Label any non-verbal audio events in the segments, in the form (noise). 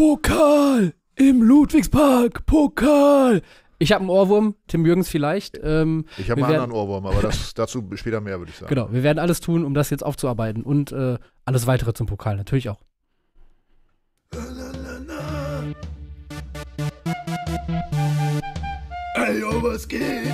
Pokal im Ludwigspark, Pokal. Ich habe einen Ohrwurm, Tim Jürgens vielleicht. Ähm, ich habe einen anderen Ohrwurm, aber das, (laughs) dazu später mehr, würde ich sagen. Genau, wir werden alles tun, um das jetzt aufzuarbeiten und äh, alles weitere zum Pokal natürlich auch. Ey, yo, was geht?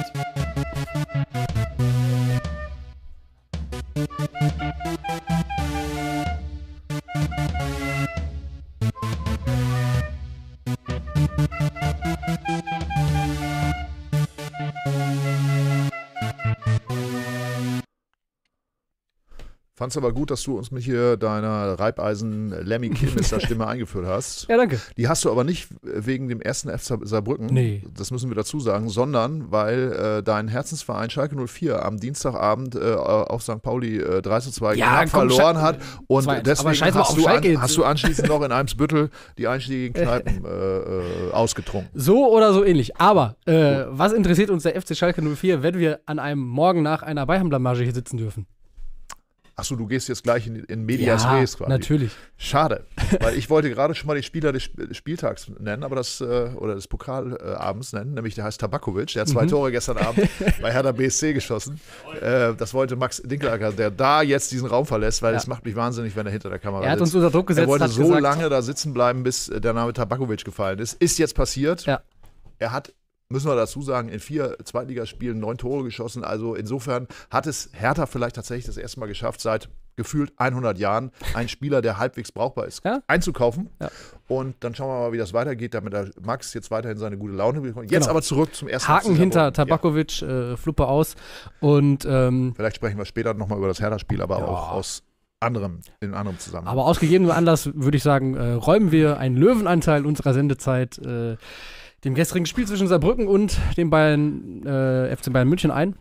fand es aber gut, dass du uns mit hier deiner Reibeisen-Lemmy-Kilmister-Stimme (laughs) eingeführt hast. Ja, danke. Die hast du aber nicht wegen dem ersten FC Saarbrücken. Nee. Das müssen wir dazu sagen, sondern weil äh, dein Herzensverein Schalke 04 am Dienstagabend äh, auf St. Pauli äh, 3 zu 2 ja, komm, verloren hat. Und zwei, deswegen hast du, an, hast du, anschließend noch in (laughs) Eimsbüttel die einstiegigen Kneipen (laughs) äh, äh, ausgetrunken. So oder so ähnlich. Aber äh, was interessiert uns der FC Schalke 04, wenn wir an einem Morgen nach einer Beihamlamage hier sitzen dürfen? Achso, du gehst jetzt gleich in, in Medias ja, Res quasi. natürlich. Schade, (laughs) weil ich wollte gerade schon mal den Spieler des Spieltags nennen, aber das, äh, oder des Pokalabends nennen, nämlich der heißt Tabakovic. Der hat zwei mhm. Tore gestern Abend (laughs) bei Herder BSC geschossen. Äh, das wollte Max Dinkelacker, der da jetzt diesen Raum verlässt, weil es ja. macht mich wahnsinnig, wenn er hinter der Kamera ist. Er hat sitzt. uns unter Druck gesetzt. Er wollte so gesagt, lange da sitzen bleiben, bis der Name Tabakovic gefallen ist. Ist jetzt passiert. Ja. Er hat müssen wir dazu sagen, in vier Zweitligaspielen neun Tore geschossen. Also insofern hat es Hertha vielleicht tatsächlich das erste Mal geschafft, seit gefühlt 100 Jahren einen Spieler, der halbwegs brauchbar ist, ja? einzukaufen. Ja. Und dann schauen wir mal, wie das weitergeht, damit der Max jetzt weiterhin seine gute Laune bekommt. Jetzt genau. aber zurück zum ersten Haken hinter Tabakovic, ja. äh, Fluppe aus. Und, ähm, Vielleicht sprechen wir später nochmal über das Hertha-Spiel, aber auch aus anderem, in anderem zusammen. Aber aus Anlass würde ich sagen, äh, räumen wir einen Löwenanteil unserer Sendezeit. Äh, dem gestrigen Spiel zwischen Saarbrücken und dem Bayern, äh, FC Bayern München ein.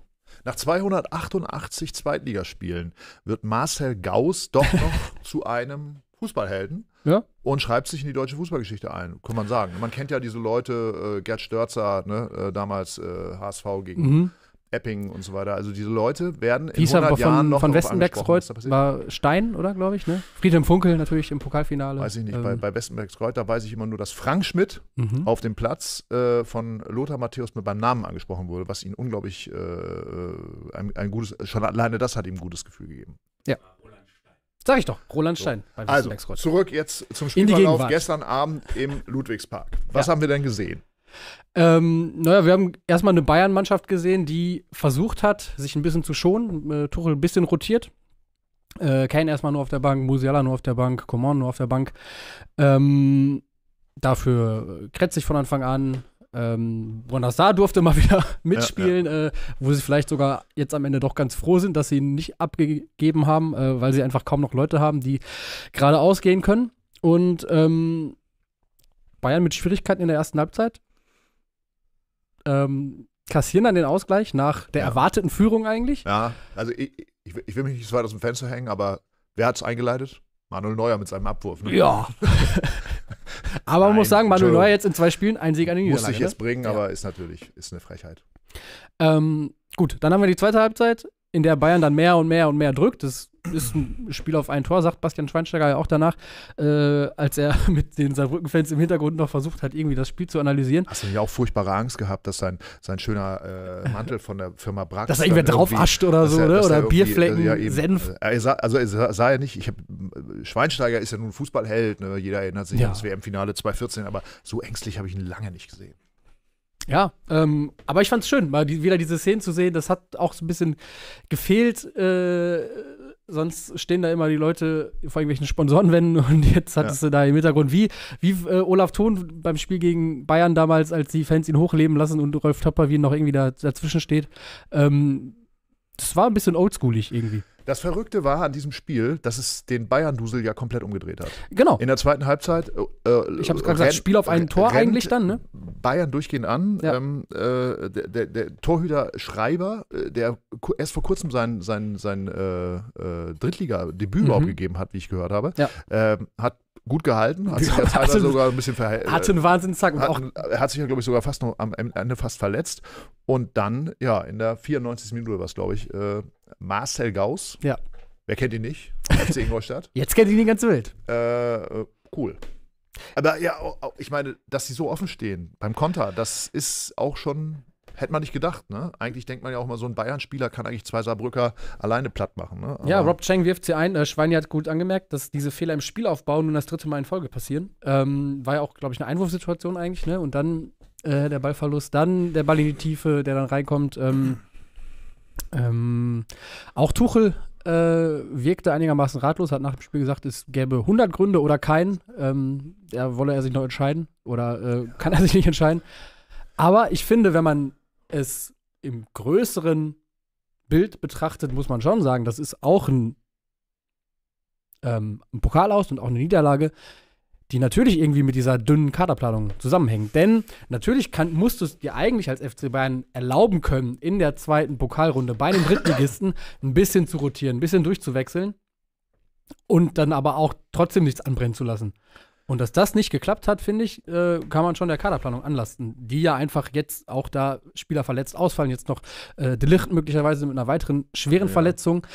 Nach 288 Zweitligaspielen wird Marcel Gauss doch noch (laughs) zu einem Fußballhelden ja? und schreibt sich in die deutsche Fußballgeschichte ein, kann man sagen. Man kennt ja diese Leute, äh, Gerd Störzer, ne, äh, damals HSV äh, gegen. Mhm Epping und so weiter. Also diese Leute werden in Hieß 100 von, Jahren noch von Westenbergskreuz war Stein, oder glaube ich, ne? Friedhelm Funkel natürlich im Pokalfinale. Weiß ich nicht, ähm. bei, bei Westenbergskreuz, da weiß ich immer nur, dass Frank Schmidt mhm. auf dem Platz äh, von Lothar Matthäus mit beim Namen angesprochen wurde, was ihn unglaublich äh, äh ein, ein, gutes, schon alleine das hat ihm ein gutes Gefühl gegeben. Ja. Sag ich doch, Roland Stein. So. Bei also, zurück jetzt zum Spielverlauf gestern Abend im Ludwigspark. Was ja. haben wir denn gesehen? Ähm, naja, wir haben erstmal eine Bayern-Mannschaft gesehen, die versucht hat, sich ein bisschen zu schonen. Äh, Tuchel ein bisschen rotiert. Äh, Kane erstmal nur auf der Bank, Musiala nur auf der Bank, Coman nur auf der Bank. Ähm, dafür kretzig von Anfang an. Ähm, Bonassar durfte mal (laughs) wieder mitspielen, ja, ja. Äh, wo sie vielleicht sogar jetzt am Ende doch ganz froh sind, dass sie ihn nicht abgegeben haben, äh, weil sie einfach kaum noch Leute haben, die geradeaus gehen können. Und ähm, Bayern mit Schwierigkeiten in der ersten Halbzeit ähm, kassieren dann den Ausgleich nach der ja. erwarteten Führung eigentlich. Ja, also ich, ich, ich, will mich nicht so weit aus dem Fenster hängen, aber wer hat es eingeleitet? Manuel Neuer mit seinem Abwurf. Ne? Ja. (laughs) aber Nein, man muss sagen, Manuel Neuer jetzt in zwei Spielen ein Sieg an den Muss ich jetzt ne? bringen, ja. aber ist natürlich ist eine Frechheit. Ähm, gut, dann haben wir die zweite Halbzeit in der Bayern dann mehr und mehr und mehr drückt. Das ist ein Spiel auf ein Tor, sagt Bastian Schweinsteiger ja auch danach, äh, als er (laughs) mit den Saarbrücken-Fans im Hintergrund noch versucht hat, irgendwie das Spiel zu analysieren. Hast du ja auch furchtbare Angst gehabt, dass sein, sein schöner äh, Mantel von der Firma Brax. Dass er irgendwer draufascht oder so, er, ne? oder? Äh, Bierflecken, ja eben, Senf. Äh, er sah, also er sah, sah ja nicht, ich hab, Schweinsteiger ist ja nun Fußballheld, ne? jeder erinnert sich ja. an das WM-Finale 2014, aber so ängstlich habe ich ihn lange nicht gesehen. Ja, ähm, aber ich fand's schön, mal die, wieder diese Szenen zu sehen. Das hat auch so ein bisschen gefehlt. Äh, sonst stehen da immer die Leute vor irgendwelchen Sponsorenwänden (laughs) und jetzt hattest ja. du da im Hintergrund, wie, wie äh, Olaf Thon beim Spiel gegen Bayern damals, als die Fans ihn hochleben lassen und Rolf Topper wie noch irgendwie da, dazwischen steht. Ähm, das war ein bisschen oldschoolig irgendwie. Das Verrückte war an diesem Spiel, dass es den Bayern-Dusel ja komplett umgedreht hat. Genau. In der zweiten Halbzeit. Äh, äh ich habe es gerade gesagt, Spiel auf ein Tor eigentlich dann, ne? Bayern durchgehend an. Ja. Ähm, äh, der, der, der, Torhüter Schreiber, äh, der erst vor kurzem sein, sein, sein äh, äh, Drittliga-Debüt mhm. überhaupt gegeben hat, wie ich gehört habe, ja. ähm, hat gut gehalten, hat sich ja teilweise sogar ein bisschen verhält. Hatte einen Wahnsinnstag. Hat, auch hat sich ja, glaube ich, sogar fast noch am Ende fast verletzt. Und dann, ja, in der 94. Minute war es, glaube ich, äh, Marcel Gauss. Ja. Wer kennt ihn nicht? FC Ingolstadt. Jetzt kennt ihn die ganze Welt. Äh, äh cool. Aber ja, ich meine, dass sie so offen stehen beim Konter, das ist auch schon, hätte man nicht gedacht. Ne? Eigentlich denkt man ja auch mal, so ein Bayern-Spieler kann eigentlich zwei Saarbrücker alleine platt machen. Ne? Ja, Rob Chang wirft sie ein. Äh, Schweini hat gut angemerkt, dass diese Fehler im Spielaufbau nun das dritte Mal in Folge passieren. Ähm, war ja auch, glaube ich, eine Einwurfsituation eigentlich. Ne? Und dann äh, der Ballverlust, dann der Ball in die Tiefe, der dann reinkommt. Ähm, ähm, auch Tuchel äh, wirkte einigermaßen ratlos, hat nach dem Spiel gesagt, es gäbe 100 Gründe oder keinen. Ähm, da wolle er sich noch entscheiden oder äh, kann er sich nicht entscheiden. Aber ich finde, wenn man es im größeren Bild betrachtet, muss man schon sagen, das ist auch ein, ähm, ein Pokal aus und auch eine Niederlage, die natürlich irgendwie mit dieser dünnen Kaderplanung zusammenhängen. Denn natürlich kann, musst du es dir eigentlich als FC Bayern erlauben können, in der zweiten Pokalrunde bei den Drittligisten (laughs) ein bisschen zu rotieren, ein bisschen durchzuwechseln und dann aber auch trotzdem nichts anbrennen zu lassen. Und dass das nicht geklappt hat, finde ich, äh, kann man schon der Kaderplanung anlasten, die ja einfach jetzt auch da Spieler verletzt ausfallen, jetzt noch äh, Delicht möglicherweise mit einer weiteren schweren ja. Verletzung,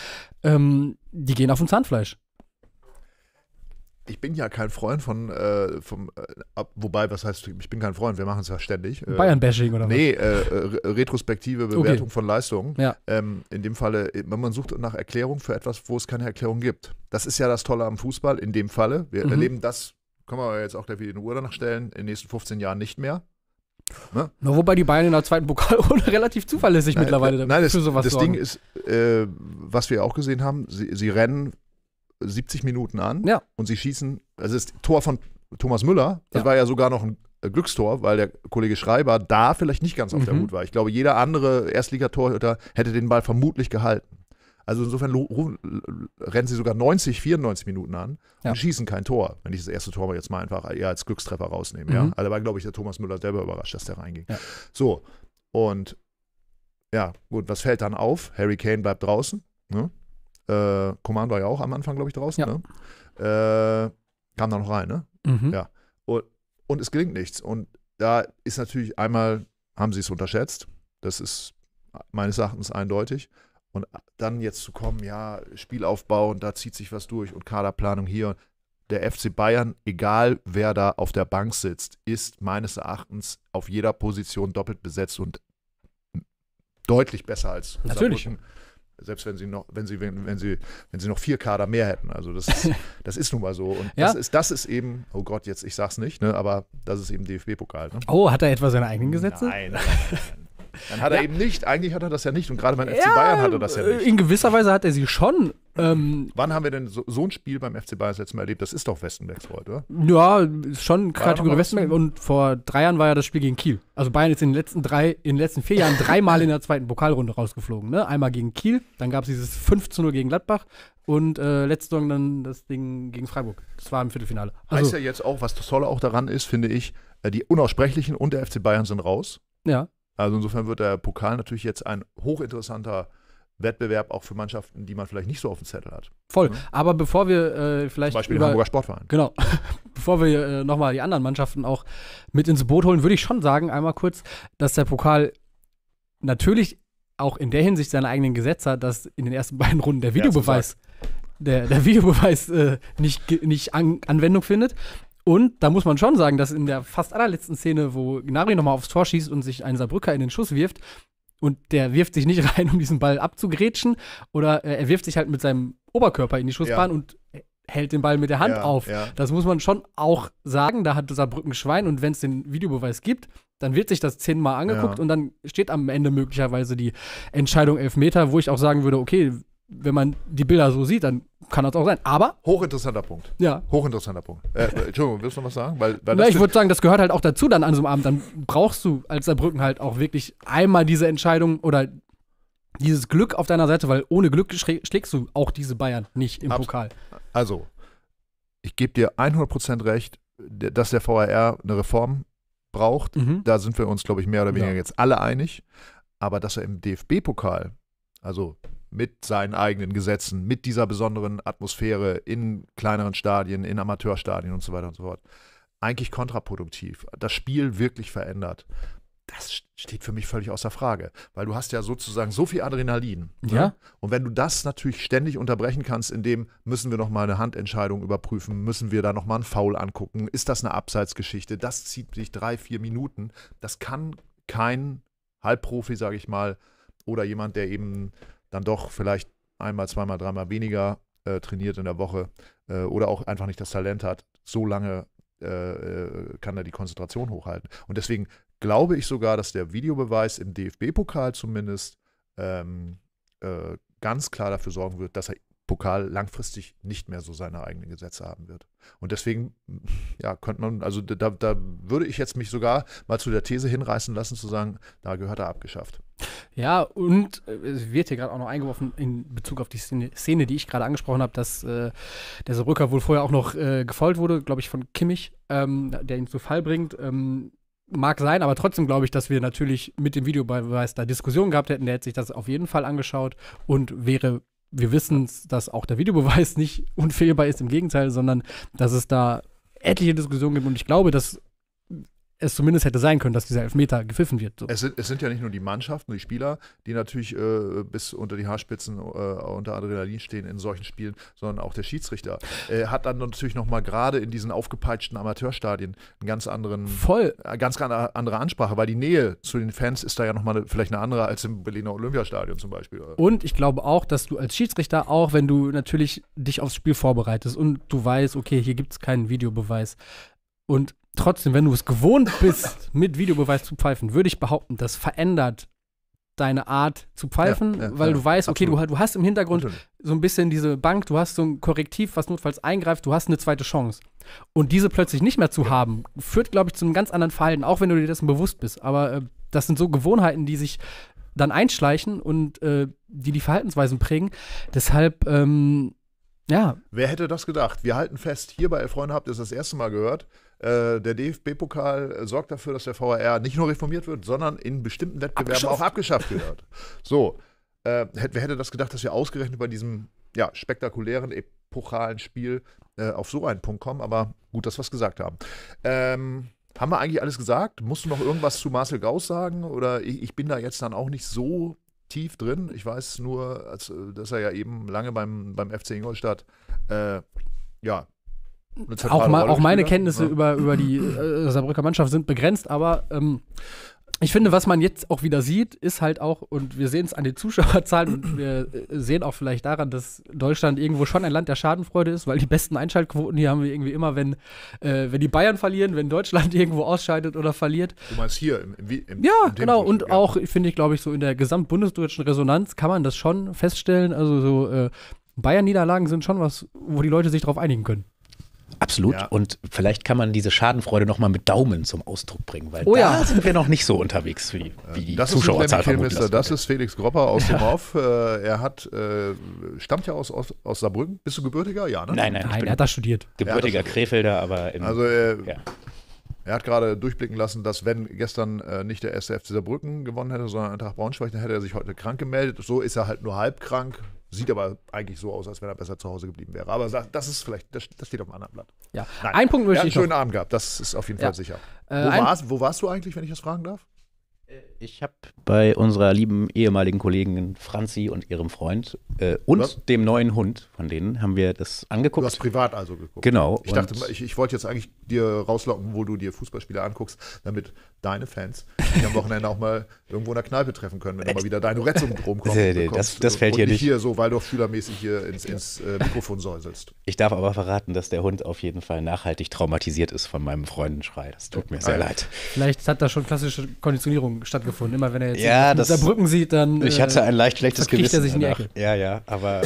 ähm, die gehen auf dem Zahnfleisch ich bin ja kein Freund von, äh, vom, äh, wobei, was heißt, ich bin kein Freund, wir machen es ja ständig. Äh, Bayern-Bashing oder was? Nee, äh, retrospektive Bewertung okay. von Leistungen. Ja. Ähm, in dem Falle, äh, man sucht nach Erklärung für etwas, wo es keine Erklärung gibt. Das ist ja das Tolle am Fußball, in dem Falle. Wir mhm. erleben das, können wir jetzt auch gleich wieder in Uhr danach stellen, in den nächsten 15 Jahren nicht mehr. Ne? Na, wobei die Bayern in der zweiten Pokalrunde (laughs) relativ zuverlässig nein, mittlerweile nein, das, für sowas Das sorgen. Ding ist, äh, was wir auch gesehen haben, sie, sie rennen 70 Minuten an ja. und sie schießen, also das Tor von Thomas Müller, das ja. war ja sogar noch ein äh, Glückstor, weil der Kollege Schreiber da vielleicht nicht ganz auf mhm. der Hut war. Ich glaube, jeder andere Erstligatorhüter hätte den Ball vermutlich gehalten. Also insofern rennen sie sogar 90, 94 Minuten an ja. und schießen kein Tor. Wenn ich das erste Tor jetzt mal einfach eher als Glückstreffer rausnehme. Mhm. Ja? Also da war, glaube ich, der Thomas Müller selber überrascht, dass der reinging. Ja. So, und ja, gut, was fällt dann auf? Harry Kane bleibt draußen. Ne? Äh, Command war ja auch am Anfang, glaube ich, draußen. Ja. Ne? Äh, kam da noch rein, ne? Mhm. Ja. Und, und es gelingt nichts. Und da ist natürlich einmal, haben sie es unterschätzt. Das ist meines Erachtens eindeutig. Und dann jetzt zu kommen, ja, Spielaufbau und da zieht sich was durch und Kaderplanung hier. Der FC Bayern, egal wer da auf der Bank sitzt, ist meines Erachtens auf jeder Position doppelt besetzt und deutlich besser als Natürlich. Saarbrücken selbst wenn sie noch, wenn sie, wenn, wenn sie, wenn sie noch vier Kader mehr hätten. Also das ist, (laughs) das ist nun mal so. Und ja. das ist, das ist eben, oh Gott, jetzt ich sag's nicht, ne, aber das ist eben DFB-Pokal. Ne? Oh, hat er etwa seine eigenen Gesetze? Nein, nein, nein, dann hat er eben nicht, eigentlich hat er das ja nicht und gerade beim FC ja, Bayern er das ja äh, nicht. In gewisser Weise hat er sie schon. Ähm, Wann haben wir denn so, so, ein Spiel beim FC Bayern das letzte Mal erlebt? Das ist doch Westenbergs oder? Ja, schon Kategorie Westenberg und vor drei Jahren war ja das Spiel gegen Kiel. Also Bayern ist in den letzten drei, in den letzten vier Jahren dreimal in der zweiten Pokalrunde rausgeflogen. Ne? Einmal gegen Kiel, dann gab es dieses 5 zu 0 gegen Gladbach und äh, letzte Saison dann das Ding gegen Freiburg. Das war im Viertelfinale. Also, heißt ja jetzt auch, was das Tolle auch daran ist, finde ich, äh, die Unaussprechlichen und der FC Bayern sind raus. Ja. Also insofern wird der Pokal natürlich jetzt ein hochinteressanter Wettbewerb auch für Mannschaften, die man vielleicht nicht so auf dem Zettel hat. Voll. Ja? Ne? Aber bevor wir äh, vielleicht. Zum Beispiel über, Hamburger Sportverein. Genau. (laughs) bevor wir äh, nochmal die anderen Mannschaften auch mit ins Boot holen, würde ich schon sagen, einmal kurz, dass der Pokal natürlich auch in der Hinsicht seine eigenen Gesetze hat, dass in den ersten (laughs) beiden Runden der Videobeweis, der, der Videobeweis äh, nicht, nicht an, Anwendung findet. Und da muss man schon sagen, dass in der fast allerletzten Szene, wo Gnabry nochmal aufs Tor schießt und sich ein Saarbrücker in den Schuss wirft, und der wirft sich nicht (laughs) rein, um diesen Ball abzugrätschen, oder er wirft sich halt mit seinem Oberkörper in die Schussbahn ja. und hält den Ball mit der Hand ja, auf. Ja. Das muss man schon auch sagen. Da hat Saarbrücken Schwein und wenn es den Videobeweis gibt, dann wird sich das zehnmal angeguckt ja. und dann steht am Ende möglicherweise die Entscheidung Elfmeter, wo ich auch sagen würde, okay, wenn man die Bilder so sieht, dann kann das auch sein. Aber. Hochinteressanter Punkt. Ja. Hochinteressanter Punkt. Äh, äh Entschuldigung, willst du noch was sagen? Weil, weil Na, ich würde sagen, das gehört halt auch dazu dann an so einem Abend. Dann brauchst du als Saarbrücken halt auch wirklich einmal diese Entscheidung oder dieses Glück auf deiner Seite, weil ohne Glück schlägst du auch diese Bayern nicht im Abs Pokal. Also, ich gebe dir 100% recht, dass der VAR eine Reform braucht. Mhm. Da sind wir uns, glaube ich, mehr oder weniger ja. jetzt alle einig. Aber dass er im DFB-Pokal, also mit seinen eigenen Gesetzen, mit dieser besonderen Atmosphäre in kleineren Stadien, in Amateurstadien und so weiter und so fort. Eigentlich kontraproduktiv. Das Spiel wirklich verändert. Das steht für mich völlig außer Frage, weil du hast ja sozusagen so viel Adrenalin. Ja. Ne? ja? Und wenn du das natürlich ständig unterbrechen kannst, indem müssen wir noch mal eine Handentscheidung überprüfen, müssen wir da noch mal einen Foul angucken, ist das eine Abseitsgeschichte? Das zieht sich drei, vier Minuten. Das kann kein Halbprofi, sage ich mal, oder jemand, der eben dann doch vielleicht einmal, zweimal, dreimal weniger äh, trainiert in der Woche äh, oder auch einfach nicht das Talent hat, so lange äh, äh kann er die Konzentration hochhalten. Und deswegen glaube ich sogar, dass der Videobeweis im DFB-Pokal zumindest ähm, äh, ganz klar dafür sorgen wird, dass er Pokal langfristig nicht mehr so seine eigenen Gesetze haben wird. Und deswegen, ja, könnte man, also da, da würde ich jetzt mich sogar mal zu der These hinreißen lassen, zu sagen, da gehört er abgeschafft. Ja, und äh, es wird hier gerade auch noch eingeworfen in Bezug auf die Szene, Szene die ich gerade angesprochen habe, dass äh, der Saarbrücker wohl vorher auch noch äh, gefault wurde, glaube ich, von Kimmich, ähm, der ihn zu Fall bringt. Ähm, mag sein, aber trotzdem glaube ich, dass wir natürlich mit dem Videobeweis da Diskussionen gehabt hätten. Der hätte sich das auf jeden Fall angeschaut und wäre wir wissen, dass auch der Videobeweis (laughs) nicht unfehlbar ist, im Gegenteil, sondern dass es da etliche Diskussionen gibt und ich glaube, dass es zumindest hätte sein können, dass dieser Elfmeter gepfiffen wird. So. Es, sind, es, sind, ja nicht nur die Mannschaften, die Spieler, die natürlich äh, bis unter die Haarspitzen äh, unter Adrenalin stehen in solchen Spielen, sondern auch der Schiedsrichter äh, hat dann natürlich noch mal gerade in diesen aufgepeitschten Amateurstadien einen ganz anderen, voll, äh, ganz, ganz andere Ansprache, weil die Nähe zu den Fans ist da ja noch mal eine, vielleicht eine andere als im Berliner Olympiastadion zum Beispiel. Und ich glaube auch, dass du als Schiedsrichter auch, wenn du natürlich dich aufs Spiel vorbereitest und du weißt, okay, hier gibt es keinen Videobeweis und trotzdem, wenn du es gewohnt bist, (laughs) mit Videobeweis zu pfeifen, würde ich behaupten, das verändert deine Art zu pfeifen, ja, ja, weil ja, du weißt, okay, du, du, hast im Hintergrund natürlich. so ein bisschen diese Bank, du hast so ein Korrektiv, was notfalls eingreift, du hast eine zweite Chance. Und diese plötzlich nicht mehr zu haben, führt, glaube ich, zu einem ganz anderen Verhalten, auch wenn du dir dessen bewusst bist. Aber äh, das sind so Gewohnheiten, die sich dann einschleichen und äh, die die Verhaltensweisen prägen. Deshalb, ähm, ja. Wer hätte das gedacht? Wir halten fest, hier bei Freunde habt ihr es das erste Mal gehört. Äh, der DFB-Pokal äh, sorgt dafür, dass der VAR nicht nur reformiert wird, sondern in bestimmten Wettbewerben auch abgeschafft wird. (laughs) so, äh, wer hätte das gedacht, dass wir ausgerechnet bei diesem ja, spektakulären, epochalen Spiel äh, auf so einen Punkt kommen, aber gut, dass wir es gesagt haben. Ähm, haben wir eigentlich alles gesagt? Musst du noch irgendwas zu Marcel Gauss sagen? Oder ich, ich bin da jetzt dann auch nicht so tief drin. Ich weiß nur, als, äh, dass er ja eben lange beim, beim FC Ingolstadt äh, ja, auch, ma, auch, meine ne? Kenntnisse ja. über, über die äh, Saarbrücker Mannschaft sind begrenzt, aber ähm, ich finde, was man jetzt auch wieder sieht, ist halt auch, und wir sehen es an den (laughs) Zuschauerzahlen und wir äh, sehen auch vielleicht daran, dass Deutschland irgendwo schon ein Land der Schadenfreude ist, weil die besten Einschaltquoten hier haben wir irgendwie immer, wenn, äh, wenn die Bayern verlieren, wenn Deutschland (laughs) irgendwo ausscheidet oder verliert. Du meinst hier im, im, im Ja, im genau. Und ja. auch, finde ich, glaube ich, so in der gesamtbundesdeutschen Resonanz kann man das schon feststellen. Also so äh, Bayern-Niederlagen sind schon was, wo die Leute sich drauf einigen können. Absolut. Ja. Und vielleicht kann man diese Schadenfreude nochmal mit Daumen zum Ausdruck bringen, weil oh, da ja. sind wir noch nicht so unterwegs wie, wie die das Zuschauerzahl. Ist das, das ist Felix Gropper aus dem Hof. Äh, er hat, äh, stammt ja aus, aus, aus Saarbrücken. Bist du gebürtiger? Ja, ne? Nein, nein, nein er hat da studiert. Gebürtiger Krefelder, aber in. also, äh, ja. Er hat gerade durchblicken lassen, dass wenn gestern äh, nicht der SFC Saarbrücken gewonnen hätte, sondern Eintracht Braunschweig, dann hätte er sich heute krank gemeldet. So ist er halt nur halb krank. Sieht aber eigentlich so aus, als wenn er besser zu Hause geblieben wäre. Aber das ist vielleicht, das, das steht auf einem anderen Blatt. Ja, Nein. ein Punkt möchte ich. Er hat einen noch. schönen Abend gehabt, das ist auf jeden Fall Ja. sicher. Äh, wo, ein- warst, wo warst du eigentlich, wenn ich das fragen darf? Äh, ich habe bei unserer lieben ehemaligen Kollegin Franzi und ihrem Freund äh, und Was? dem neuen Hund von denen haben wir das angeguckt. Du hast privat also geguckt. Genau. Ich dachte, ich, ich wollte jetzt eigentlich dir rauslocken, wo du dir Fußballspiele anguckst, damit deine Fans dich am Wochenende auch mal irgendwo in der Kneipe treffen können, wenn du mal wieder deine Rettung rumkommt. das, das fällt äh, und hier nicht. hier so, weil du auch schülermäßig hier ins, ins äh, Mikrofon säuselst. Ich darf aber verraten, dass der Hund auf jeden Fall nachhaltig traumatisiert ist von meinem Freundenschrei. Das tut mir sehr Nein. leid. Vielleicht hat er schon klassische Konditionierungen stattgefunden. Immer wenn er jetzt ja, das, Saarbrücken sieht, dann. Ich hatte äh, ein leicht schlechtes Gewissen. Er sich in die Ecke. Ja, ja, aber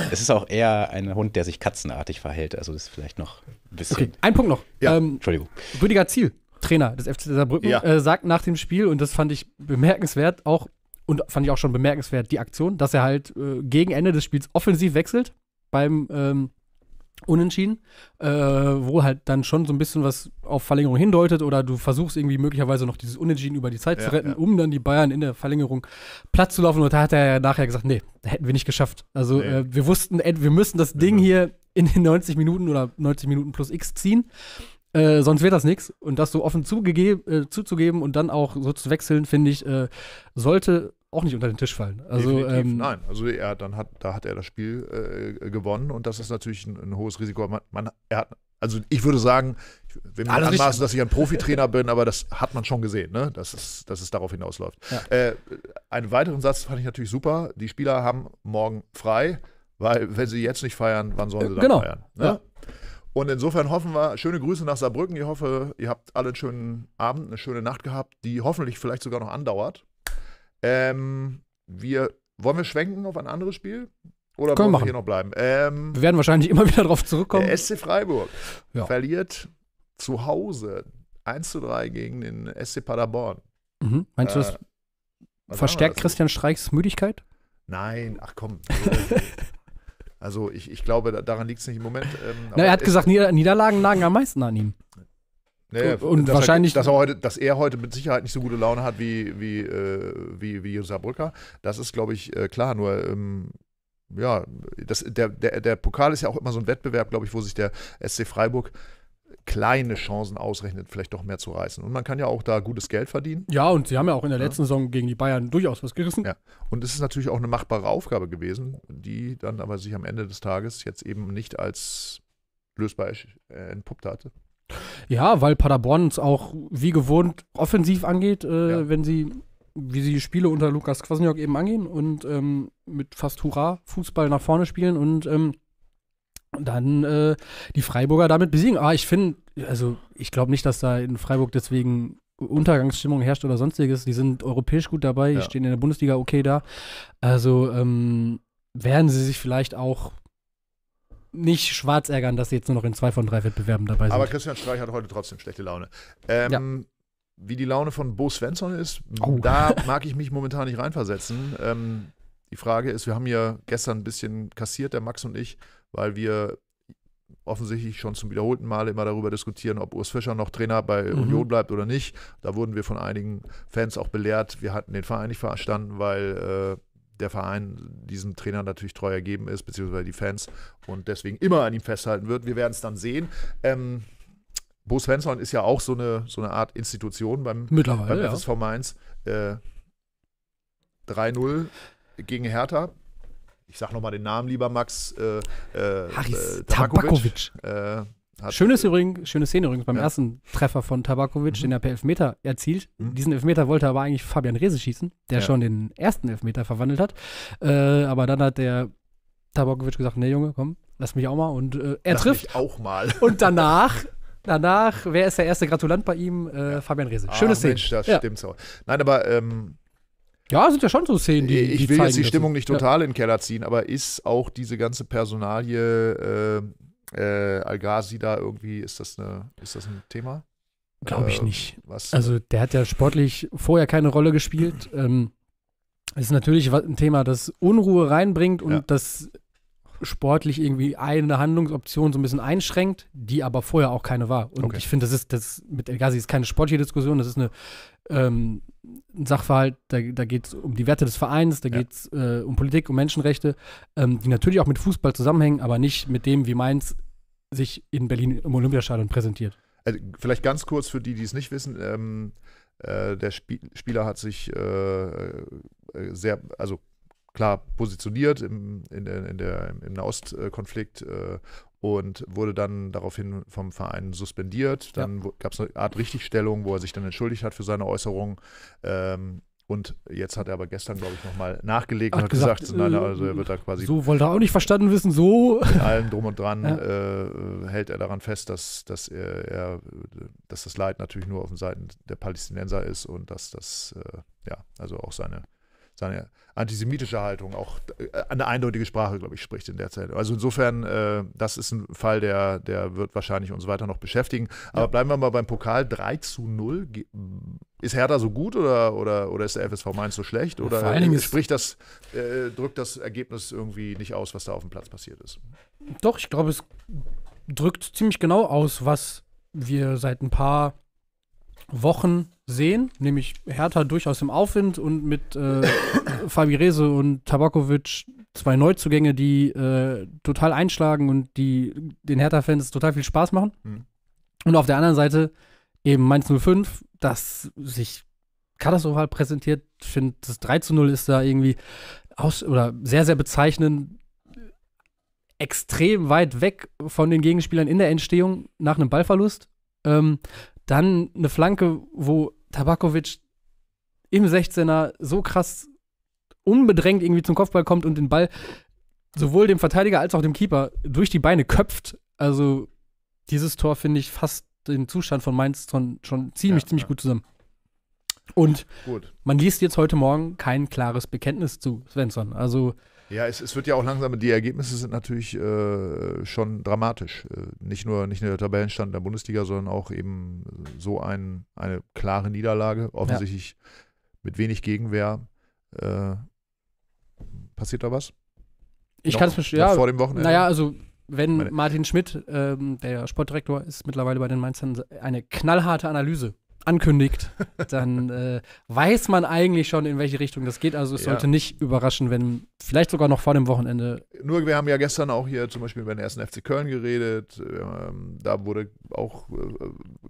(laughs) es ist auch eher ein Hund, der sich katzenartig verhält. Also das ist vielleicht noch ein bisschen. Okay, ein Punkt noch. Ja. Ähm, Entschuldigung. Rüdiger Ziel, Trainer des FC Saarbrücken, ja. äh, sagt nach dem Spiel, und das fand ich bemerkenswert, auch und fand ich auch schon bemerkenswert, die Aktion, dass er halt äh, gegen Ende des Spiels offensiv wechselt beim ähm, Unentschieden, äh, wo halt dann schon so ein bisschen was auf Verlängerung hindeutet oder du versuchst irgendwie möglicherweise noch dieses Unentschieden über die Zeit ja, zu retten, ja. um dann die Bayern in der Verlängerung platt zu laufen. Und da hat er ja nachher gesagt, nee, hätten wir nicht geschafft. Also nee. äh, wir wussten, wir müssen das Ding mhm. hier in den 90 Minuten oder 90 Minuten plus X ziehen. Äh, sonst wird das nichts. Und das so offen äh, zuzugeben und dann auch so zu wechseln, finde ich, äh, sollte auch nicht unter den Tisch fallen. Also, ähm, nein, also er dann hat, da hat er das Spiel äh, äh, gewonnen und das ist natürlich ein, ein hohes Risiko. Man, man, er hat, also ich würde sagen, ich will mir anmaßen, dass ich ein Profitrainer bin, aber das hat man schon gesehen, ne? dass, es, dass es darauf hinausläuft. Ja. Äh, einen weiteren Satz fand ich natürlich super. Die Spieler haben morgen frei, weil wenn sie jetzt nicht feiern, wann sollen äh, sie dann genau. feiern? Ne? Ja. Und insofern hoffen wir, schöne Grüße nach Saarbrücken. Ich hoffe, ihr habt alle einen schönen Abend, eine schöne Nacht gehabt, die hoffentlich vielleicht sogar noch andauert. Ähm, wir wollen wir schwenken auf ein anderes Spiel? Oder Können wollen wir hier noch bleiben? Ähm, wir werden wahrscheinlich immer (laughs) wieder darauf zurückkommen. Der SC Freiburg ja. verliert zu Hause 1 zu 3 gegen den SC Paderborn. Mhm. Meinst äh, du, das äh, verstärkt das Christian Streichs Müdigkeit? Nein, ach komm. Also (laughs) ich, ich glaube, daran liegt es nicht im Moment. Ähm, Na, er hat gesagt, Nieder Niederlagen nagen am meisten an ihm. Naja, und dass wahrscheinlich. Er, dass, er heute, dass er heute mit Sicherheit nicht so gute Laune hat wie, wie, äh, wie, wie Saarbrücker, das ist, glaube ich, äh, klar. Nur, ähm, ja, das, der, der, der Pokal ist ja auch immer so ein Wettbewerb, glaube ich, wo sich der SC Freiburg kleine Chancen ausrechnet, vielleicht doch mehr zu reißen. Und man kann ja auch da gutes Geld verdienen. Ja, und sie haben ja auch in der letzten ja. Saison gegen die Bayern durchaus was gerissen. Ja. Und es ist natürlich auch eine machbare Aufgabe gewesen, die dann aber sich am Ende des Tages jetzt eben nicht als lösbar entpuppt hatte. Ja, weil Paderborn es auch wie gewohnt offensiv angeht, äh, ja. wenn sie, wie sie Spiele unter Lukas Kwasniok eben angehen und ähm, mit fast Hurra-Fußball nach vorne spielen und ähm, dann äh, die Freiburger damit besiegen. Aber ah, ich finde, also ich glaube nicht, dass da in Freiburg deswegen Untergangsstimmung herrscht oder sonstiges. Die sind europäisch gut dabei, ja. stehen in der Bundesliga okay da. Also ähm, werden sie sich vielleicht auch nicht schwarz ärgern, dass sie jetzt nur noch in zwei von drei Wettbewerben dabei sind. Aber Christian Streich hat heute trotzdem schlechte Laune. Ähm, ja. Wie die Laune von Bo Svensson ist, oh. da mag ich mich momentan nicht reinversetzen. Ähm, die Frage ist, wir haben ja gestern ein bisschen kassiert, der Max und ich, weil wir offensichtlich schon zum wiederholten Male immer darüber diskutieren, ob Urs Fischer noch Trainer bei mhm. Union bleibt oder nicht. Da wurden wir von einigen Fans auch belehrt, wir hatten den Verein nicht verstanden, weil äh, der Verein diesem Trainer natürlich treu ergeben ist, beziehungsweise die Fans und deswegen immer an ihm festhalten wird. Wir werden es dann sehen. Ähm, Bo Svensson ist ja auch so eine, so eine Art Institution beim, beim FSV Mainz. Äh, 3-0 gegen Hertha. Ich sag nochmal den Namen, lieber Max. Äh, äh Haris äh, Tabakovic. Tabakovic. Äh, hat schönes, äh, übrigens, schöne Szene übrigens beim ja. ersten Treffer von Tabakovic, mhm. den er per Elfmeter erzielt. Mhm. Diesen Elfmeter wollte aber eigentlich Fabian Rehse schießen, der ja. schon den ersten Elfmeter verwandelt hat. Äh, aber dann hat der Tabakovic gesagt, nee Junge, komm, lass mich auch mal. Und äh, er lass trifft. Mich auch mal. (laughs) Und danach (laughs) Danach, wer ist der erste Gratulant bei ihm? Äh, Fabian Rehse. Ah, schöne ah, Szene. Mensch, das ja. stimmt so. Nein, aber ähm, ja, sind ja schon so Szenen, die. Äh, ich die will jetzt die Stimmung nicht total ja. in den Keller ziehen, aber ist auch diese ganze Personalie äh, äh, Al-Ghazi da irgendwie, ist das, eine, ist das ein Thema? Glaube ich äh, nicht. Was? Also der hat ja sportlich vorher keine Rolle gespielt. Ähm, ist natürlich ein Thema, das Unruhe reinbringt und ja. das sportlich irgendwie eine Handlungsoption so ein bisschen einschränkt, die aber vorher auch keine war. Und okay. ich finde, das ist das mit El Ghazi ist keine sportliche Diskussion, das ist eine ähm, ein Sachverhalt, da, da geht es um die Werte des Vereins, da ja. geht es äh, um Politik, um Menschenrechte, ähm, die natürlich auch mit Fußball zusammenhängen, aber nicht mit dem, wie Mainz sich in Berlin im Olympiastadion präsentiert. Also, vielleicht ganz kurz für die, die es nicht wissen, ähm, äh, der Spie Spieler hat sich äh, äh sehr, also klar positioniert im, in, in der, im Nahostkonflikt äh, und wurde dann daraufhin vom Verein suspendiert. Dann ja. gab es eine Art Richtigstellung, wo er sich dann entschuldigt hat für seine Äußerungen. Ähm, und jetzt hat er aber gestern, glaube ich, nochmal nachgelegt hat und hat gesagt, gesagt nein, äh, also er wird da quasi. So wollte er auch nicht verstanden wissen, so. In allem drum und dran (laughs) ja. äh, hält er daran fest, dass, dass, er, er, dass das Leid natürlich nur auf den Seiten der Palästinenser ist und dass das, äh, ja, also auch seine seine antisemitische Haltung auch äh, eine eindeutige Sprache, glaube ich, spricht in der Zeit. Also insofern, äh, das ist ein Fall, der, der wird wahrscheinlich uns weiter noch beschäftigen. Aber ja. bleiben wir mal beim Pokal 3 zu 0. Ist Hertha so gut oder, oder, oder ist der FSV Mainz so schlecht? Oder Vor allen spricht das, äh, drückt das Ergebnis irgendwie nicht aus, was da auf dem Platz passiert ist? Doch, ich glaube, es drückt ziemlich genau aus, was wir seit ein paar Wochen sehen, nämlich Hertha durchaus im Aufwind und mit äh, (coughs) Fabi Rese und Tabakovic zwei Neuzugänge, die äh, total einschlagen und die den Hertha-Fans total viel Spaß machen. Mhm. Und auf der anderen Seite eben Mainz 05, das sich katastrophal präsentiert. Ich finde, das 3 zu 0 ist da irgendwie aus oder sehr, sehr bezeichnend extrem weit weg von den Gegenspielern in der Entstehung nach einem Ballverlust. Ähm, dann eine Flanke, wo Tabakovic im 16er so krass unbedrängt irgendwie zum Kopfball kommt und den Ball sowohl dem Verteidiger als auch dem Keeper durch die Beine köpft. Also dieses Tor finde ich fast den Zustand von Mainz schon, schon ziemlich, ja, ziemlich ja. gut zusammen. Und gut. man liest jetzt heute Morgen kein klares Bekenntnis zu Svensson. Also ja, es, es, wird ja auch langsam, die Ergebnisse sind natürlich äh, schon dramatisch. Äh, nicht, nur, nicht nur der Tabellenstand der Bundesliga, sondern auch eben so ein, eine klare Niederlage, offensichtlich ja. mit wenig Gegenwehr. Äh, passiert da was? Ich kann es verstehen. Ja, vor dem Wochenende. Naja, also wenn Meine Martin Schmidt, ähm, der Sportdirektor, ist mittlerweile bei den Mainzern, eine knallharte Analyse ankündigt, dann äh, weiß man eigentlich schon, in welche Richtung das geht. Also es ja. sollte nicht überraschen, wenn vielleicht sogar noch vor dem Wochenende. Nur wir haben ja gestern auch hier zum Beispiel über den ersten FC Köln geredet. Ähm, da wurde auch äh,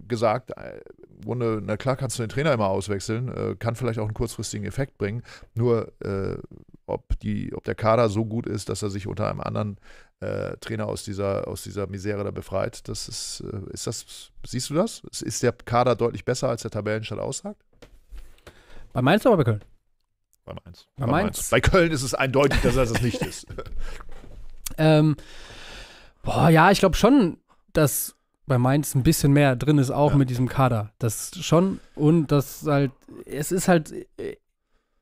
gesagt, äh, Grunde, na klar kannst du den Trainer immer auswechseln, äh, kann vielleicht auch einen kurzfristigen Effekt bringen. Nur äh, ob, die, ob der Kader so gut ist, dass er sich unter einem anderen äh, Trainer aus dieser, aus dieser Misere da befreit. Das ist, äh, ist das, siehst du das? Ist der Kader deutlich besser, als der Tabellenstand aussagt? Bei Mainz oder bei Köln? Bei Mainz. Bei, bei Mainz. Mainz. Bei Köln ist es eindeutig, dass das nicht ist. (laughs) ähm, boah, ja, ich glaube schon, dass bei Mainz ein bisschen mehr drin ist, auch ja. mit diesem Kader. Das schon und das halt, es ist halt äh,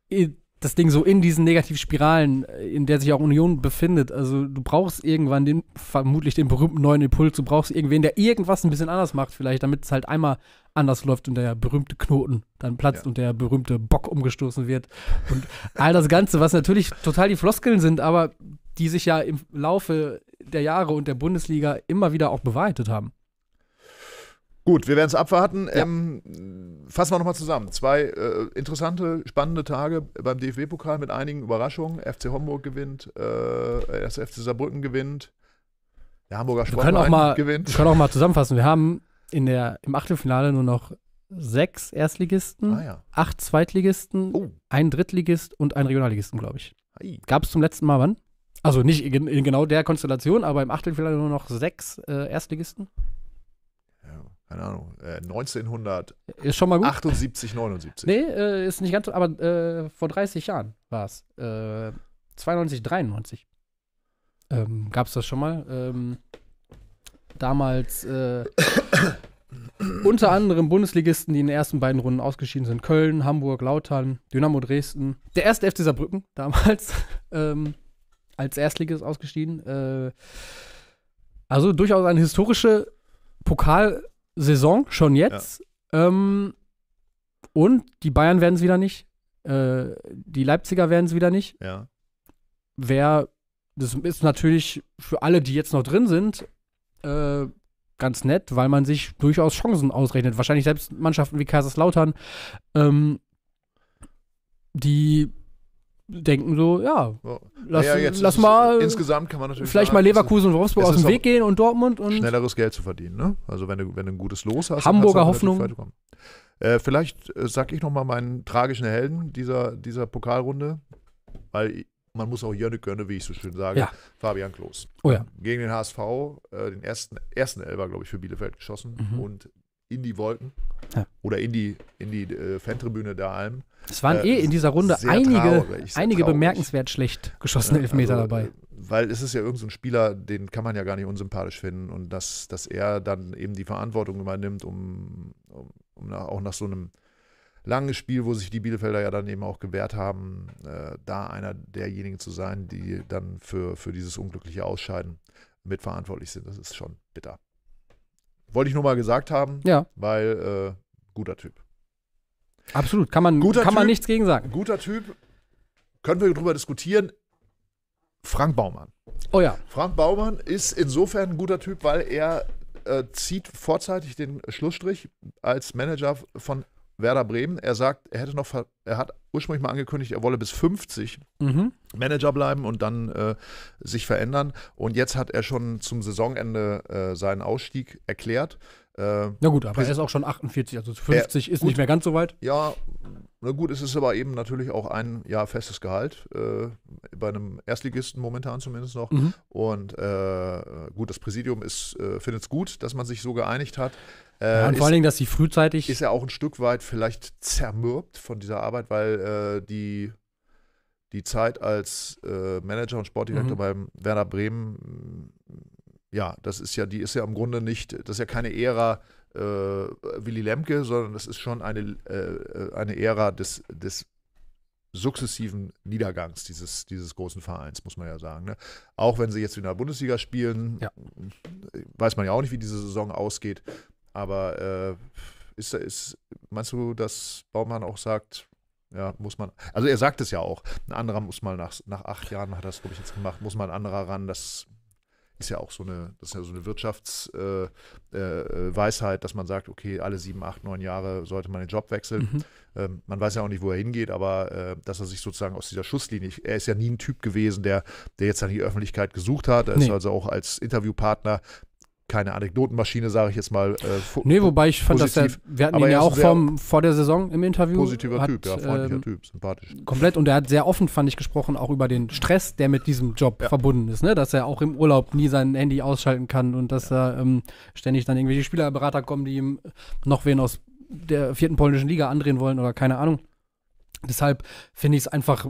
äh, das Ding so in diesen Negativspiralen, äh, in der sich auch Union befindet. Also du brauchst irgendwann den, vermutlich den berühmten neuen Impuls, du brauchst irgendwen, der irgendwas ein bisschen anders macht, vielleicht, damit es halt einmal anders läuft und der berühmte Knoten dann platzt ja. und der berühmte Bock umgestoßen wird. Und all das Ganze, was natürlich total die Floskeln sind, aber die sich ja im Laufe der Jahre und der Bundesliga immer wieder auch bewahrheitet haben. Gut, wir werden es abwarten. Ja. Ähm, fassen wir nochmal zusammen. Zwei äh, interessante, spannende Tage beim DFB-Pokal mit einigen Überraschungen. FC Homburg gewinnt, äh, FC Saarbrücken gewinnt, der Hamburger Sportverein gewinnt. Wir können auch mal zusammenfassen. Wir haben in der, im Achtelfinale nur noch sechs Erstligisten, ah, ja. acht Zweitligisten, oh. ein Drittligist und einen Regionalligisten, glaube ich. Gab es zum letzten Mal wann? Also nicht in, in, genau der Konstellation, aber im Achtelfinale nur noch sechs äh, Erstligisten keine Ahnung, äh, 1900. Ist schon mal gut. 78, 79. Nee, äh, ist nicht ganz, so, aber äh, vor 30 Jahren war es. Äh, 92, 93. Ähm, Gab es das schon mal? Ähm, damals äh, (coughs) unter anderem Bundesligisten, die in den ersten beiden Runden ausgeschieden sind: Köln, Hamburg, Lautern, Dynamo Dresden. Der erste FC Saarbrücken (laughs) damals ähm, als Erstligist ausgeschieden. Äh, also durchaus eine historische Pokal- Saison, schon jetzt. Ja. Ähm, und die Bayern werden es wieder nicht. Äh, die Leipziger werden es wieder nicht. Ja. Wer, das ist natürlich für alle, die jetzt noch drin sind, äh, ganz nett, weil man sich durchaus Chancen ausrechnet. Wahrscheinlich selbst Mannschaften wie Kaiserslautern, ähm, die denken so, ja, ja. lass, ja, jetzt, lass mal. Insgesamt kann man natürlich. Vielleicht mal Leverkusen und Wolfsburg aus dem Weg gehen und Dortmund und. Schnelleres Geld zu verdienen, ne? Also, wenn du, wenn du ein gutes Los hast. Hamburger hast Hoffnung. Äh, vielleicht äh, sag ich nochmal meinen tragischen Helden dieser, dieser Pokalrunde, weil man muss auch Jönne Gönne, wie ich so schön sage, ja. Fabian Klos. Oh ja. Gegen den HSV, äh, den ersten, ersten Elber, glaube ich, für Bielefeld geschossen mhm. und in die Wolken ja. oder in die, in die äh, Fantribüne der Alm. Es waren äh, eh in dieser Runde einige, traurig, einige bemerkenswert schlecht geschossene Elfmeter also, dabei. Äh, weil es ist ja irgendein so Spieler, den kann man ja gar nicht unsympathisch finden und dass, dass er dann eben die Verantwortung übernimmt, um, um, um nach, auch nach so einem langes Spiel, wo sich die Bielefelder ja dann eben auch gewehrt haben, äh, da einer derjenigen zu sein, die dann für, für dieses unglückliche Ausscheiden mitverantwortlich sind. Das ist schon bitter. Wollte ich nur mal gesagt haben, ja. weil äh, guter Typ. Absolut, kann man, guter kann typ, man nichts gegen sagen. Guter Typ, können wir darüber diskutieren. Frank Baumann. Oh ja. Frank Baumann ist insofern ein guter Typ, weil er äh, zieht vorzeitig den Schlussstrich als Manager von Werder Bremen. Er sagt, er hätte noch, er hat ursprünglich mal angekündigt, er wolle bis 50 mhm. Manager bleiben und dann äh, sich verändern. Und jetzt hat er schon zum Saisonende äh, seinen Ausstieg erklärt. Äh, na gut, aber er ist auch schon 48, also 50 äh, ist gut, nicht mehr ganz so weit. Ja, na gut, es ist aber eben natürlich auch ein Jahr festes Gehalt, äh, bei einem Erstligisten momentan zumindest noch. Mhm. Und äh, gut, das Präsidium äh, findet es gut, dass man sich so geeinigt hat. Äh, ja, und ist, vor allen Dingen, dass sie frühzeitig. Ist ja auch ein Stück weit vielleicht zermürbt von dieser Arbeit, weil die die Zeit als äh, Manager und Sportdirektor mhm. beim Werder Bremen ja, das ist ja, die ist ja im Grunde nicht, das ist ja keine Ära äh, Willy Lemke, sondern das ist schon eine, äh, eine Ära des, des sukzessiven Niedergangs dieses, dieses großen Vereins, muss man ja sagen. Ne? Auch wenn sie jetzt in der Bundesliga spielen, ja. weiß man ja auch nicht, wie diese Saison ausgeht. Aber äh, ist, ist, meinst du, dass Baumann auch sagt, ja, muss man, also er sagt es ja auch, ein anderer muss mal nach, nach acht Jahren, hat das, glaube ich, jetzt gemacht, muss mal ein anderer ran, das ist ja auch so eine, das ist ja so eine Wirtschaftsweisheit, äh, äh, äh dass man sagt, okay, alle sieben, acht, neun Jahre sollte man den Job wechseln. Mhm. Ähm, man weiß ja auch nicht, wo er hingeht, aber äh, dass er sich sozusagen aus dieser Schusslinie, er ist ja nie ein Typ gewesen, der, der jetzt an die Öffentlichkeit gesucht hat. Er nee. ist also auch als Interviewpartner keine Anekdotenmaschine, sage ich jetzt mal. Äh, nee, wobei ich fand, positiv, dass der, wir hatten ihn ja auch vom, vor der Saison im Interview. Positiver hat, Typ, ja, freundlicher ähm, Typ, sympathisch. Komplett und er hat sehr offen, fand ich, gesprochen, auch über den Stress, der mit diesem Job ja. verbunden ist, ne? dass er auch im Urlaub nie sein Handy ausschalten kann und dass ja. da ähm, ständig dann irgendwelche Spielerberater kommen, die ihm noch wen aus der vierten polnischen Liga andrehen wollen oder keine Ahnung. Deshalb finde ich es einfach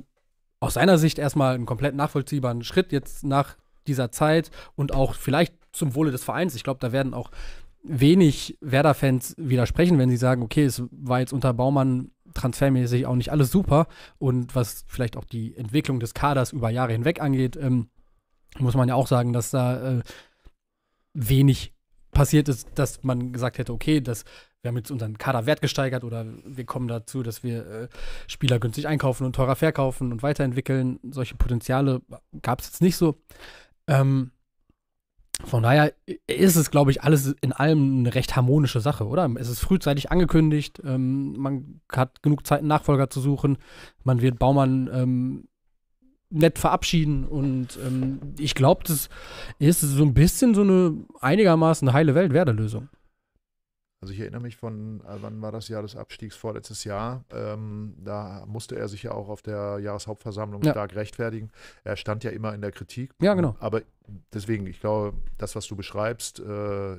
aus seiner Sicht erstmal einen komplett nachvollziehbaren Schritt jetzt nach dieser Zeit und auch vielleicht zum Wohle des Vereins. Ich glaube, da werden auch wenig Werder-Fans widersprechen, wenn sie sagen, okay, es war jetzt unter Baumann transfermäßig auch nicht alles super und was vielleicht auch die Entwicklung des Kaders über Jahre hinweg angeht, ähm, muss man ja auch sagen, dass da äh, wenig passiert ist, dass man gesagt hätte, okay, das, wir haben jetzt unseren Kaderwert gesteigert oder wir kommen dazu, dass wir äh, Spieler günstig einkaufen und teurer verkaufen und weiterentwickeln. Solche Potenziale gab es jetzt nicht so. Ähm, von daher ist es, glaube ich, alles in allem eine recht harmonische Sache, oder? Es ist frühzeitig angekündigt, ähm, man hat genug Zeit, einen Nachfolger zu suchen, man wird Baumann ähm, nett verabschieden und ähm, ich glaube, das ist so ein bisschen so eine einigermaßen heile welt werder also ich erinnere mich von, äh, wann war das Jahr des Abstiegs vorletztes Jahr? Ähm, da musste er sich ja auch auf der Jahreshauptversammlung ja. stark rechtfertigen. Er stand ja immer in der Kritik. Ja, genau. Aber deswegen, ich glaube, das, was du beschreibst, äh,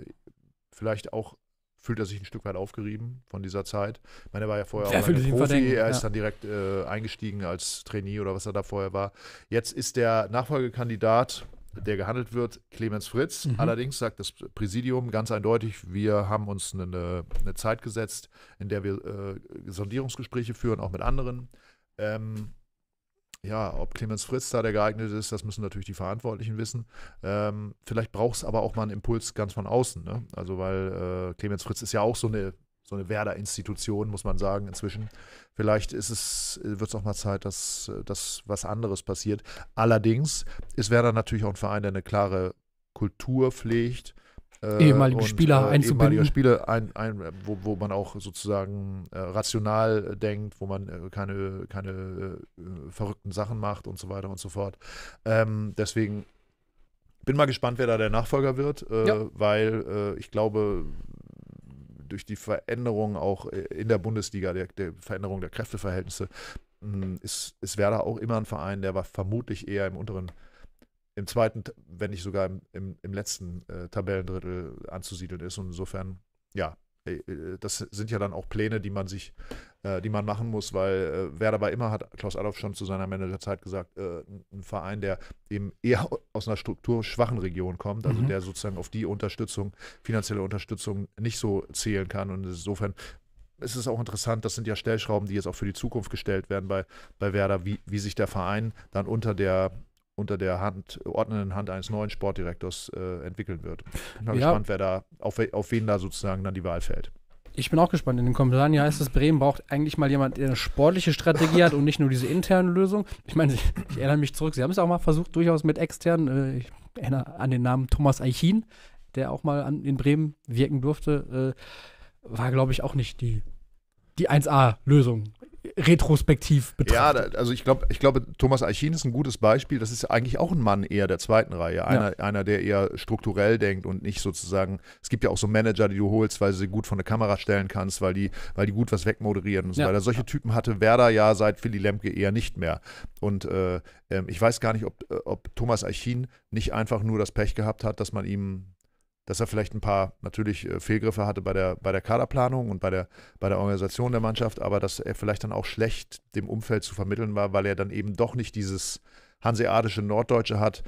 vielleicht auch fühlt er sich ein Stück weit aufgerieben von dieser Zeit. Ich meine, er war ja vorher ja, auch ein Profi, er ist ja. dann direkt äh, eingestiegen als Trainee oder was er da vorher war. Jetzt ist der Nachfolgekandidat der gehandelt wird, Clemens Fritz. Mhm. Allerdings sagt das Präsidium ganz eindeutig, wir haben uns eine, eine Zeit gesetzt, in der wir äh, Sondierungsgespräche führen, auch mit anderen. Ähm, ja, ob Clemens Fritz da der geeignete ist, das müssen natürlich die Verantwortlichen wissen. Ähm, vielleicht braucht es aber auch mal einen Impuls ganz von außen. Ne? Also, weil äh, Clemens Fritz ist ja auch so eine so eine Werder-Institution, muss man sagen, inzwischen. Vielleicht wird es auch äh, mal Zeit, dass, äh, dass was anderes passiert. Allerdings ist Werder natürlich auch ein Verein, der eine klare Kultur pflegt. Äh, ehemalige Spieler äh, einzubinden. Ehemalige Spiele, ein, ein, wo, wo man auch sozusagen äh, rational äh, denkt, wo man keine, keine verrückten Sachen macht und so weiter und so fort. Ähm, deswegen bin mal gespannt, wer da der Nachfolger wird, ja. weil ich glaube, durch die Veränderung auch äh, in der Bundesliga, der, der Veränderung der Kräfteverhältnisse, hm, ist, ist Werder auch immer ein Verein, der war vermutlich eher im unteren, im zweiten, wenn nicht sogar im, im, im letzten äh, Tabellendrittel anzusiedeln ist. Und insofern, ja, äh, das sind ja dann auch Pläne, die man sich, äh, die man machen muss, weil äh, wer dabei immer, hat Klaus Adolf schon zu seiner Managerzeit gesagt, äh, ein Verein, der eben eher aus einer strukturschwachen Region kommt, also mhm. der sozusagen auf die Unterstützung, finanzielle Unterstützung nicht so zählen kann. Und insofern es ist auch interessant, das sind ja Stellschrauben, die jetzt auch für die Zukunft gestellt werden bei, bei Werder, wie, wie sich der Verein dann unter der unter der Hand, ordnenden Hand eines neuen Sportdirektors äh, entwickeln wird. Ich bin ja. gespannt, wer da, auf, auf wen da sozusagen dann die Wahl fällt. Ich bin auch gespannt. In den Kommentaren hier heißt es, Bremen braucht eigentlich mal jemand, der eine sportliche Strategie hat und nicht nur diese interne Lösung. Ich meine, ich, ich erinnere mich zurück, sie haben es auch mal versucht, durchaus mit externen. Äh, ich erinnere an den Namen Thomas Eichin, der auch mal an, in Bremen wirken durfte. Äh, war, glaube ich, auch nicht die, die 1A-Lösung retrospektiv betrachtet. Ja, also ich glaube, ich glaube, Thomas Eichin ist ein gutes Beispiel. Das ist eigentlich auch ein Mann eher der zweiten Reihe. Einer, ja. einer, der eher strukturell denkt und nicht sozusagen, es gibt ja auch so Manager, die du holst, weil du sie gut von der Kamera stellen kannst, weil die, weil die gut was wegmoderieren und so ja. weiter. Solche Typen hatte Werder ja seit Philly Lemke eher nicht mehr. Und äh, ähm, ich weiß gar nicht, ob, äh, ob Thomas Eichin nicht einfach nur das Pech gehabt hat, dass man ihm dass er vielleicht ein paar natürlich äh, Fehlgriffe hatte bei der, bei der Kaderplanung und bei der, bei der Organisation der Mannschaft, aber dass er vielleicht dann auch schlecht dem Umfeld zu vermitteln war, weil er dann eben doch nicht dieses hanseatische Norddeutsche hat,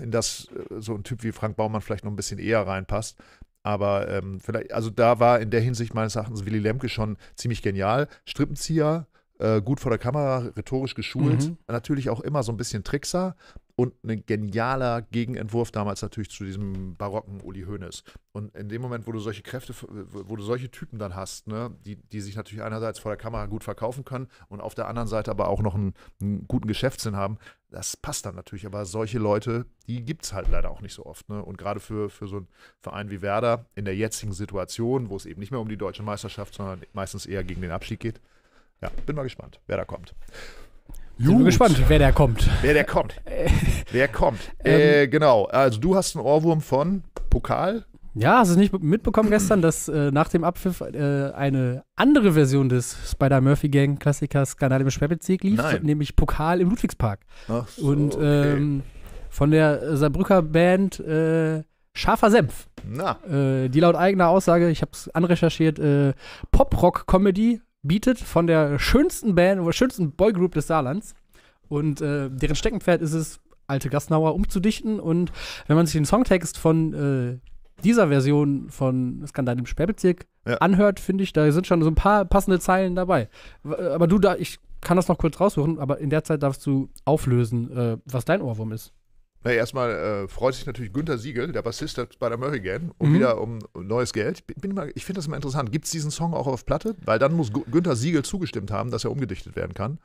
in das äh, so ein Typ wie Frank Baumann vielleicht noch ein bisschen eher reinpasst. Aber ähm, vielleicht, also da war in der Hinsicht meines Erachtens Willy Lemke schon ziemlich genial. Strippenzieher, äh, gut vor der Kamera, rhetorisch geschult, mhm. natürlich auch immer so ein bisschen Trickser, und ein genialer Gegenentwurf damals natürlich zu diesem barocken Uli Hoeneß. Und in dem Moment, wo du solche Kräfte, wo du solche Typen dann hast, ne, die, die sich natürlich einerseits vor der Kamera gut verkaufen können und auf der anderen Seite aber auch noch einen, einen guten Geschäftssinn haben, das passt dann natürlich. Aber solche Leute, die gibt es halt leider auch nicht so oft. Ne? Und gerade für, für so einen Verein wie Werder in der jetzigen Situation, wo es eben nicht mehr um die deutsche Meisterschaft, sondern meistens eher gegen den Abstieg geht. Ja, bin mal gespannt, wer da kommt. Gut. Sind wir gespannt, wer der kommt. Wer der kommt. (laughs) wer kommt. Ähm. Äh, genau, also du hast einen Ohrwurm von Pokal. Ja, hast du nicht mitbekommen gestern, dass äh, nach dem Abpfiff äh, eine andere Version des Spider-Murphy-Gang-Klassikers Skandal im Sperrbezirk lief, Nein. nämlich Pokal im Ludwigspark. Ach so, Und ähm, okay. von der Saarbrücker Band äh, Scharfer Senf. Na. Äh, die laut eigener Aussage, ich habe es anrecherchiert, äh, Pop-Rock-Comedy bietet von der schönsten Band oder schönsten Boygroup des Saarlands. Und äh, deren Steckenpferd ist es, alte Gassenauer umzudichten. Und wenn man sich den Songtext von äh, dieser Version von Skandal im Sperrbezirk ja. anhört, finde ich, da sind schon so ein paar passende Zeilen dabei. Aber du da, ich kann das noch kurz raussuchen, aber in der Zeit darfst du auflösen, äh, was dein Ohrwurm ist. Na, erstmal äh, freut sich natürlich Günther Siegel, der Bassist bei der Murray Murrigan, um mhm. wieder um neues Geld. Bin mal, ich finde das immer interessant. Gibt es diesen Song auch auf Platte? Weil dann muss Günther Siegel zugestimmt haben, dass er umgedichtet werden kann.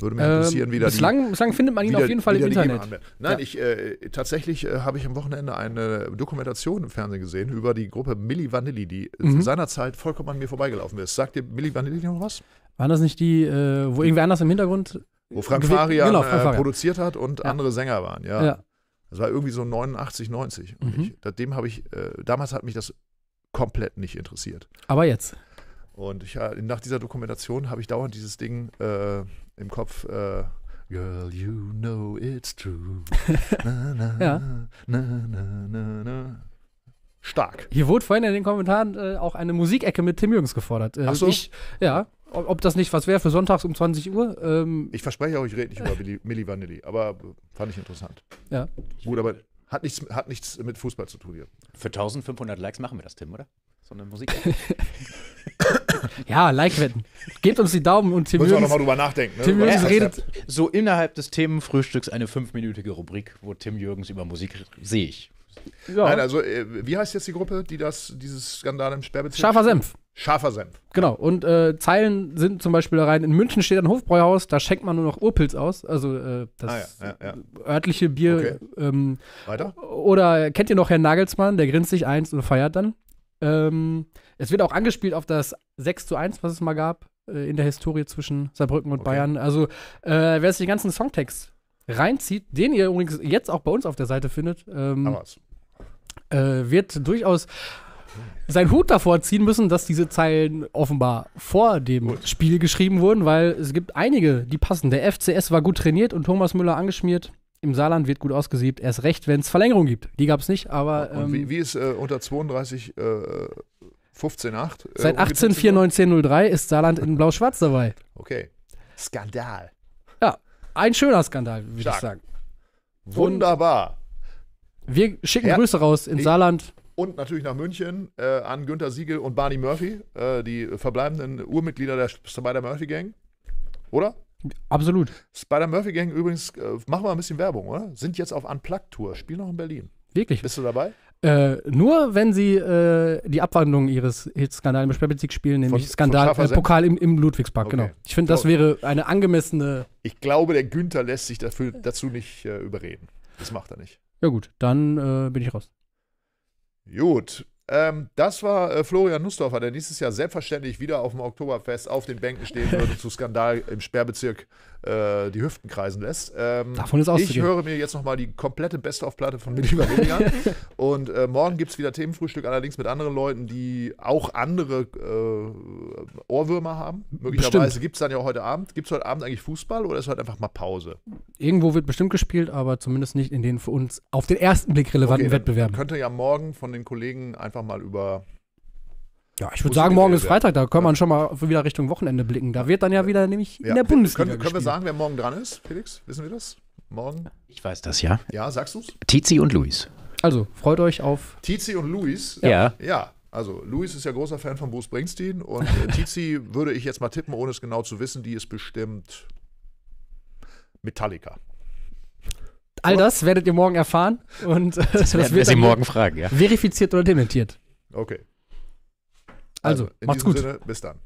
Würde mich ähm, interessieren, wie ähm, bislang, bislang findet man ihn wieder, auf jeden Fall im Internet. Nein, ja. ich, äh, tatsächlich äh, habe ich am Wochenende eine Dokumentation im Fernsehen gesehen über die Gruppe Milli Vanilli, die mhm. seinerzeit vollkommen an mir vorbeigelaufen ist. Sagt dir Milli Vanilli noch was? Waren das nicht die, äh, wo irgendwer anders im Hintergrund wo Frank Faria genau, äh, Frank Äh, produziert hat und ja. andere Sänger waren, ja. ja. Das war irgendwie so 89, 90. Und mhm. ich, seitdem habe ich, äh, damals hat mich das komplett nicht interessiert. Aber jetzt? Und ich, nach dieser Dokumentation habe ich dauernd dieses Ding äh, im Kopf. Äh, Girl, you know it's true. (laughs) Na, na, ja. na, Stark. Hier wurde vorhin in den Kommentaren äh, auch eine Musikecke mit Tim Jürgens gefordert. Äh, Ach so? Ich, ja ob das nicht was wäre für sonntags um 20 Uhr. Ähm ich verspreche auch, ich rede nicht über Milli, Milli Vanilli, aber äh, fand ich interessant. Ja. Gut, aber hat nichts, hat nichts mit Fußball zu tun hier. Für 1500 Likes machen wir das, Tim, oder? So eine Musik. (laughs) ja, Like-Wetten. Gebt uns die Daumen und Tim Müssen wir auch nochmal drüber nachdenken. Ne? Tim Jürgens ja, redet. So innerhalb des Themenfrühstücks eine fünfminütige Rubrik, wo Tim Jürgens über Musik sehe ich. Ja. Nein, also, äh, wie heißt jetzt die Gruppe, die das, dieses Skandal im Sperrbezirk? Scharfer Senf. Scharfer Senf. Genau. Und äh, Zeilen sind zum Beispiel da rein. In München steht ein Hofbräuhaus, da schenkt man nur noch Urpilz aus. Also äh, das ah, ja, ja, ja. örtliche Bier. Okay. Ähm, Weiter. Oder kennt ihr noch Herrn Nagelsmann, der grinst sich eins und feiert dann? Ähm, es wird auch angespielt auf das 6 zu 1, was es mal gab äh, in der Historie zwischen Saarbrücken und okay. Bayern. Also, äh, wer sich den ganzen Songtext reinzieht, den ihr übrigens jetzt auch bei uns auf der Seite findet, ähm, äh, wird durchaus seinen Hut davor ziehen müssen, dass diese Zeilen offenbar vor dem gut. Spiel geschrieben wurden, weil es gibt einige, die passen. Der FCS war gut trainiert und Thomas Müller angeschmiert. Im Saarland wird gut ausgesiebt, erst recht, wenn es Verlängerung gibt. Die gab es nicht, aber. Ähm, wie, wie, ist äh, unter 32 äh, 15 8? Äh, Seit 18 4 19 03 ist Saarland in Blau-Schwarz dabei. Okay. Skandal. Ein schöner Skandal, würde ich sagen. Wunderbar. Und wir schicken Her Grüße raus in Saarland. Und natürlich nach München äh, an Günter Siegel und Barney Murphy, äh, die verbleibenden Urmitglieder der Spider-Murphy-Gang. Oder? Absolut. Spider-Murphy-Gang übrigens, äh, machen wir ein bisschen Werbung, oder? Sind jetzt auf Unplugged-Tour, spielen noch in Berlin. Wirklich? Bist du dabei? Äh, nur wenn sie äh, die Abwandlung ihres Skandal im Champions spielen, nämlich von, Skandal von äh, Pokal im, im Ludwigspark, genau. okay. genau. Ich finde, das wäre eine angemessene. Ich glaube, der Günther lässt sich dafür, dazu nicht äh, überreden. Das macht er nicht. Ja, gut, dann äh, bin ich raus. Gut. Ähm, das war äh, Florian Nussdorfer, der nächstes Jahr selbstverständlich wieder auf dem Oktoberfest auf den Bänken stehen würde (laughs) zu Skandal im Sperrbezirk äh, die Hüften kreisen lässt. Ähm, Davon ist auszugehen. Ich höre mir jetzt nochmal die komplette Best-of-Platte von Milli Vanilli an. Und äh, morgen gibt es wieder Themenfrühstück, allerdings mit anderen Leuten, die auch andere äh, Ohrwürmer haben. Möglicherweise gibt es dann ja heute Abend. Gibt es heute Abend eigentlich Fußball oder ist heute einfach mal Pause? Irgendwo wird bestimmt gespielt, aber zumindest nicht in den für uns auf den ersten Blick relevanten okay, Wettbewerben. Könnte ja morgen von den Kollegen einfach mal über ja, ich würde sagen, morgen ist Freitag, da kann ja. man schon mal wieder Richtung Wochenende blicken. Da wird dann ja wieder nämlich ja. in der Bundesliga. Können, können wir sagen, wer morgen dran ist, Felix? Wissen wir das? Morgen? Ich weiß das, ja. Ja, sagst du es? Tizi und Luis. Also, freut euch auf. Tizi und Luis? Ja. Ja. Also, Luis ist ja großer Fan von Bruce Springsteen und äh, Tizi (laughs) würde ich jetzt mal tippen, ohne es genau zu wissen, die ist bestimmt Metallica. All das werdet ihr morgen erfahren und äh, das, das werden wir sie morgen fragen, ja. Verifiziert oder dementiert. Okay. Also, also macht's gut. Sinne, bis dann.